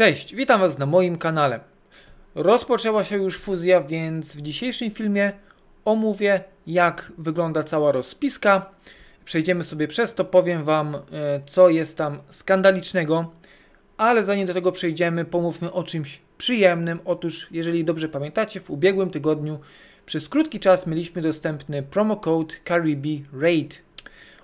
Cześć, witam Was na moim kanale. Rozpoczęła się już fuzja, więc w dzisiejszym filmie omówię jak wygląda cała rozpiska. Przejdziemy sobie przez to, powiem Wam e, co jest tam skandalicznego, ale zanim do tego przejdziemy pomówmy o czymś przyjemnym. Otóż jeżeli dobrze pamiętacie w ubiegłym tygodniu przez krótki czas mieliśmy dostępny promocode Caribbean Raid.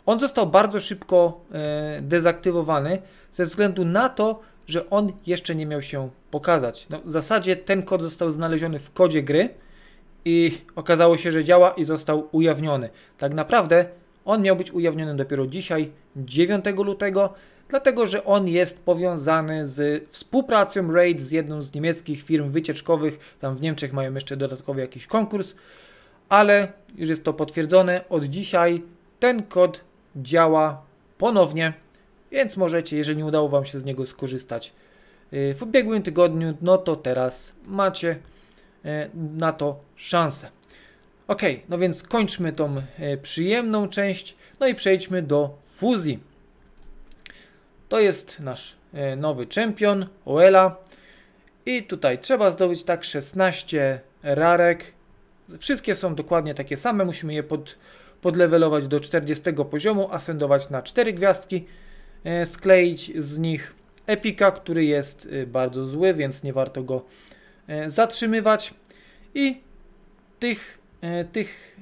On został bardzo szybko e, dezaktywowany ze względu na to, że on jeszcze nie miał się pokazać. No, w zasadzie ten kod został znaleziony w kodzie gry i okazało się, że działa i został ujawniony. Tak naprawdę on miał być ujawniony dopiero dzisiaj, 9 lutego, dlatego że on jest powiązany z współpracą RAID z jedną z niemieckich firm wycieczkowych. Tam w Niemczech mają jeszcze dodatkowy jakiś konkurs, ale już jest to potwierdzone. Od dzisiaj ten kod działa ponownie więc możecie, jeżeli nie udało Wam się z niego skorzystać y, w ubiegłym tygodniu, no to teraz macie y, na to szansę. Ok, no więc kończmy tą y, przyjemną część, no i przejdźmy do fuzji. To jest nasz nowy czempion, Oela. I tutaj trzeba zdobyć tak 16 rarek. Wszystkie są dokładnie takie same, musimy je pod, podlewelować do 40 poziomu, asendować na 4 gwiazdki. E, skleić z nich Epika, który jest e, bardzo zły, więc nie warto go e, zatrzymywać. I tych, tych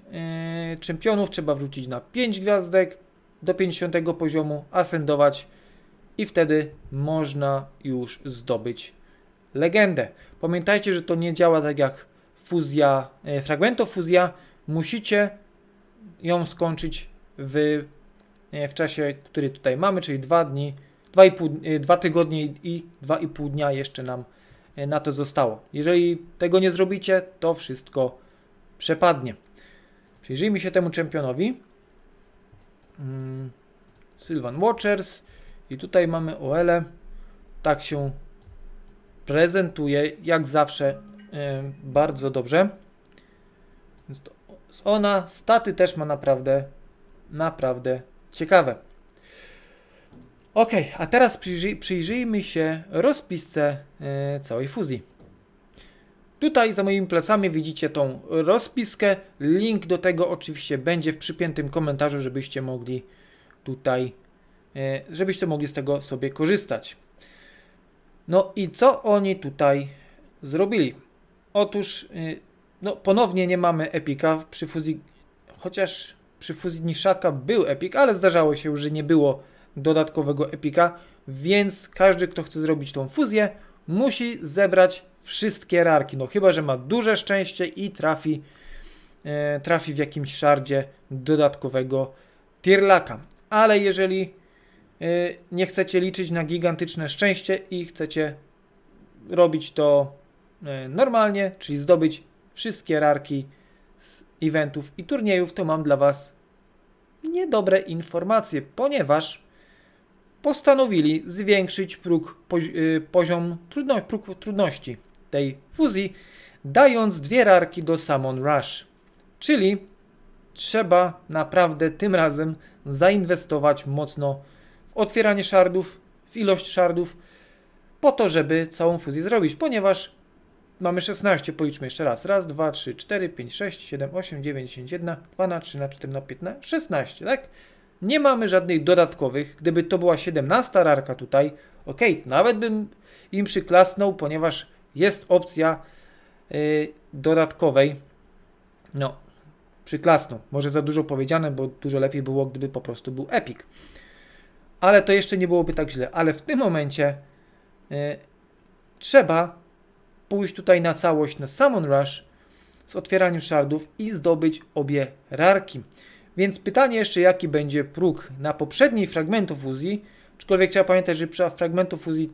czempionów trzeba wrzucić na 5 gwiazdek do 50 poziomu, asendować i wtedy można już zdobyć legendę. Pamiętajcie, że to nie działa tak jak fuzja, fragmentofuzja. Musicie ją skończyć w w czasie, który tutaj mamy, czyli 2 dni, 2,5, 2 y, tygodnie i 2,5 dnia jeszcze nam y, na to zostało. Jeżeli tego nie zrobicie, to wszystko przepadnie. Przyjrzyjmy się temu czempionowi. Mm, Sylvan Watchers i tutaj mamy OL. E. Tak się prezentuje, jak zawsze, y, bardzo dobrze. Więc to, ona, staty też ma naprawdę, naprawdę Ciekawe. Ok, a teraz przyjrzyj, przyjrzyjmy się rozpisce yy, całej fuzji. Tutaj za moimi plecami widzicie tą rozpiskę. Link do tego oczywiście będzie w przypiętym komentarzu, żebyście mogli tutaj, yy, żebyście mogli z tego sobie korzystać. No i co oni tutaj zrobili? Otóż, yy, no ponownie nie mamy epika przy fuzji, chociaż przy fuzji Nishaka był epik, ale zdarzało się, że nie było dodatkowego epika, więc każdy, kto chce zrobić tą fuzję, musi zebrać wszystkie rarki. No chyba, że ma duże szczęście i trafi, e, trafi w jakimś szardzie dodatkowego tierlaka. Ale jeżeli e, nie chcecie liczyć na gigantyczne szczęście i chcecie robić to e, normalnie, czyli zdobyć wszystkie rarki eventów i turniejów, to mam dla Was niedobre informacje, ponieważ postanowili zwiększyć próg, y, poziom trudno, próg trudności tej fuzji, dając dwie rarki do Summon Rush. Czyli trzeba naprawdę tym razem zainwestować mocno w otwieranie szardów, w ilość szardów, po to, żeby całą fuzję zrobić, ponieważ mamy 16, policzmy jeszcze raz. Raz, dwa, trzy, cztery, pięć, sześć, siedem, osiem, dziewięć, dziesięć, jedna, dwana, trzyna, cztyrna, no piętna, szesnaście, tak? Nie mamy żadnych dodatkowych. Gdyby to była 17 rarka tutaj, ok, nawet bym im przyklasnął, ponieważ jest opcja yy, dodatkowej. No, przyklasnął. Może za dużo powiedziane, bo dużo lepiej było, gdyby po prostu był epic. Ale to jeszcze nie byłoby tak źle. Ale w tym momencie yy, trzeba pójść tutaj na całość na Summon Rush z otwieraniem szardów i zdobyć obie rarki. Więc pytanie jeszcze, jaki będzie próg na poprzedniej fragmentu fuzji, aczkolwiek trzeba pamiętać, że przy fragmentu fuzji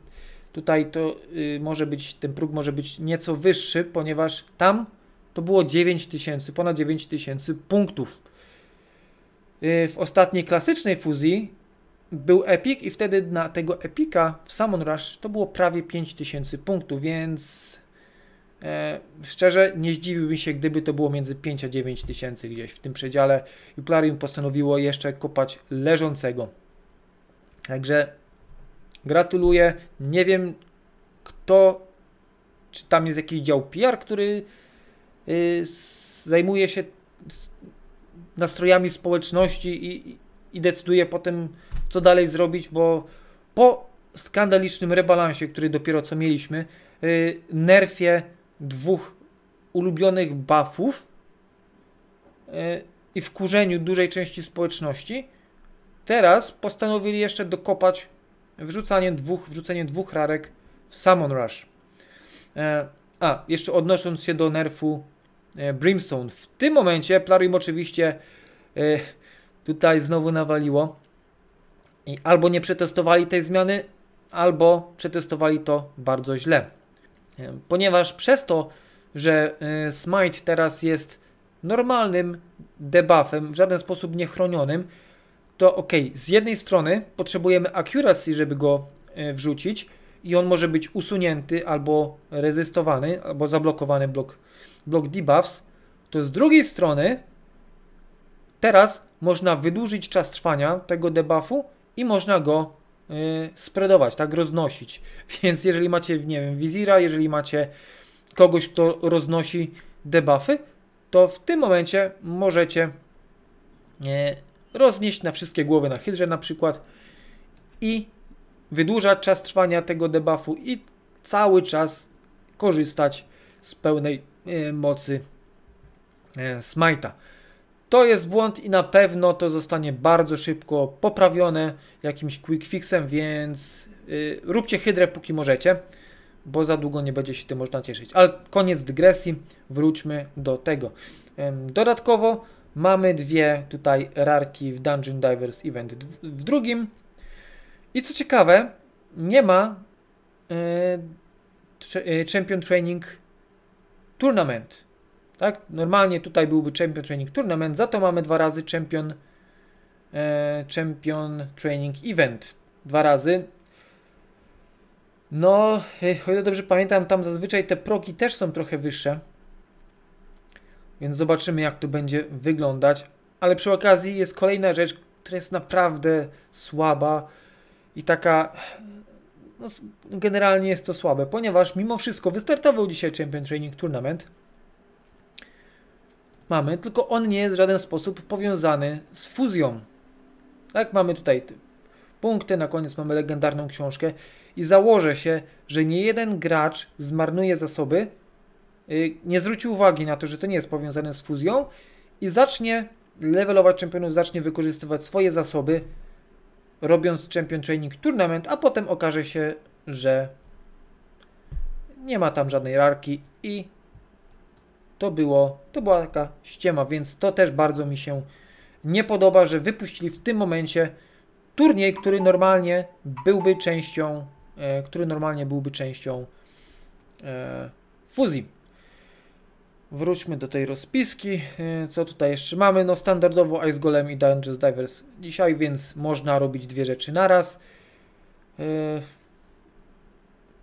tutaj to yy, może być, ten próg może być nieco wyższy, ponieważ tam to było 9000, ponad 9000 punktów. Yy, w ostatniej klasycznej fuzji był epik i wtedy na tego epika w Summon Rush to było prawie 5000 punktów, więc e, szczerze nie zdziwiłbym się, gdyby to było między 5 a 9 gdzieś w tym przedziale Jupilarium postanowiło jeszcze kopać leżącego. Także gratuluję. Nie wiem kto, czy tam jest jakiś dział PR, który y, zajmuje się nastrojami społeczności i, i decyduje potem co dalej zrobić, bo po skandalicznym rebalansie, który dopiero co mieliśmy, yy, nerfie dwóch ulubionych buffów yy, i wkurzeniu dużej części społeczności, teraz postanowili jeszcze dokopać wrzucanie dwóch, wrzucenie dwóch rarek w Summon Rush. Yy, a, jeszcze odnosząc się do nerfu e, Brimstone. W tym momencie Plarium oczywiście e, tutaj znowu nawaliło i albo nie przetestowali tej zmiany, albo przetestowali to bardzo źle. E, ponieważ przez to, że e, Smite teraz jest normalnym debuffem, w żaden sposób niechronionym, to ok, z jednej strony potrzebujemy accuracy, żeby go e, wrzucić i on może być usunięty albo rezystowany, albo zablokowany blok, blok debuffs, to z drugiej strony teraz można wydłużyć czas trwania tego debuffu i można go y, spreadować, tak, roznosić. Więc jeżeli macie, nie wiem, wizira, jeżeli macie kogoś, kto roznosi debuffy, to w tym momencie możecie y, roznieść na wszystkie głowy na hydrze na przykład i wydłużać czas trwania tego debuffu i cały czas korzystać z pełnej y, mocy e, Smajta. To jest błąd i na pewno to zostanie bardzo szybko poprawione jakimś quick fixem, więc yy, róbcie hydrę póki możecie, bo za długo nie będzie się tym można cieszyć. Ale koniec dygresji, wróćmy do tego. Yy, dodatkowo mamy dwie tutaj rarki w Dungeon Divers Event w drugim. I co ciekawe, nie ma yy, Champion Training Tournament tak? Normalnie tutaj byłby Champion Training Tournament, za to mamy dwa razy Champion, e, Champion Training Event. Dwa razy. No, e, o ile dobrze pamiętam, tam zazwyczaj te progi też są trochę wyższe. Więc zobaczymy, jak to będzie wyglądać. Ale przy okazji jest kolejna rzecz, która jest naprawdę słaba i taka. No, generalnie jest to słabe, ponieważ mimo wszystko wystartował dzisiaj Champion Training Tournament mamy, tylko on nie jest w żaden sposób powiązany z fuzją. Tak, mamy tutaj punkty, na koniec mamy legendarną książkę i założę się, że nie jeden gracz zmarnuje zasoby, y, nie zwróci uwagi na to, że to nie jest powiązane z fuzją i zacznie levelować czempionów, zacznie wykorzystywać swoje zasoby, robiąc Champion Training Tournament, a potem okaże się, że nie ma tam żadnej rarki i to, było, to była taka ściema, więc to też bardzo mi się nie podoba, że wypuścili w tym momencie turniej, który normalnie byłby częścią, e, który normalnie byłby częścią e, fuzji. Wróćmy do tej rozpiski. E, co tutaj jeszcze mamy? No standardowo Ice Golem i Dungeons Divers dzisiaj, więc można robić dwie rzeczy naraz. E,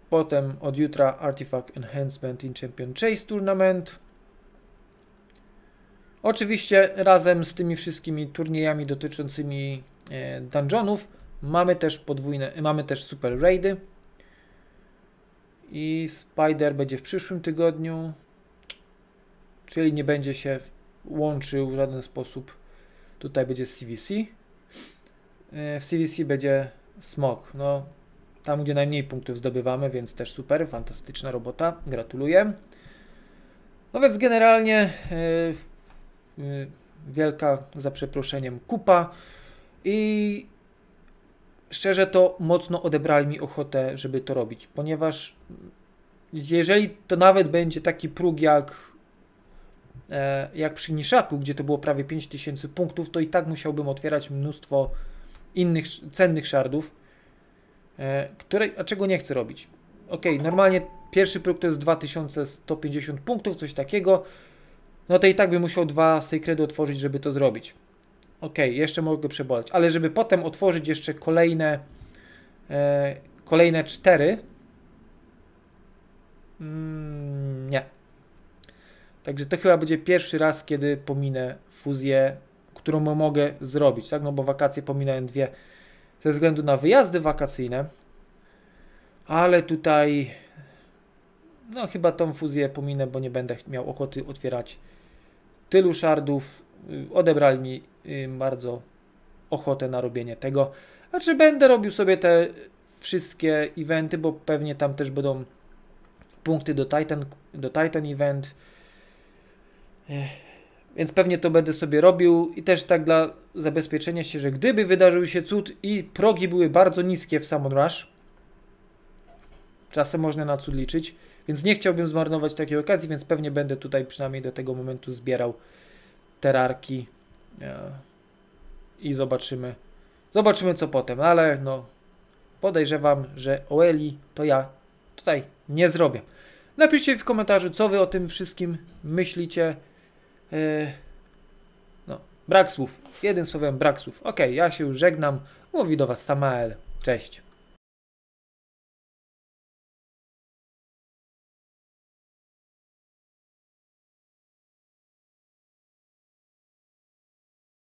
Potem od jutra Artifact Enhancement in Champion Chase Tournament. Oczywiście razem z tymi wszystkimi turniejami dotyczącymi e, dungeonów mamy też podwójne, mamy też super raidy. I Spider będzie w przyszłym tygodniu, czyli nie będzie się łączył w żaden sposób. Tutaj będzie CVC. E, w CVC będzie Smog. No, tam, gdzie najmniej punktów zdobywamy, więc też super, fantastyczna robota. Gratuluję. No więc generalnie e, Y, wielka, za przeproszeniem, kupa i szczerze to mocno odebrali mi ochotę, żeby to robić, ponieważ jeżeli to nawet będzie taki próg jak, e, jak przy Niszaku, gdzie to było prawie 5000 punktów, to i tak musiałbym otwierać mnóstwo innych cennych szardów, e, które, a czego nie chcę robić. Ok, normalnie pierwszy próg to jest 2150 punktów, coś takiego. No to i tak bym musiał dwa Sacredu otworzyć, żeby to zrobić. Ok, jeszcze mogę przebolać, Ale żeby potem otworzyć jeszcze kolejne e, kolejne cztery mm, nie. Także to chyba będzie pierwszy raz, kiedy pominę fuzję, którą mogę zrobić, tak? No bo wakacje pominąłem dwie ze względu na wyjazdy wakacyjne. Ale tutaj no chyba tą fuzję pominę, bo nie będę miał ochoty otwierać tylu szardów. Y, odebrali mi y, bardzo ochotę na robienie tego. A czy będę robił sobie te wszystkie eventy, bo pewnie tam też będą punkty do Titan, do Titan Event. Więc pewnie to będę sobie robił i też tak dla zabezpieczenia się, że gdyby wydarzył się cud i progi były bardzo niskie w Summon Rush, czasem można na cud liczyć, więc nie chciałbym zmarnować takiej okazji, więc pewnie będę tutaj przynajmniej do tego momentu zbierał terarki e, i zobaczymy. Zobaczymy co potem, ale no podejrzewam, że Oeli to ja tutaj nie zrobię. Napiszcie w komentarzu, co wy o tym wszystkim myślicie. E, no, brak słów. Jednym słowem brak słów. Ok, ja się już żegnam. Mówi do was Samael. Cześć.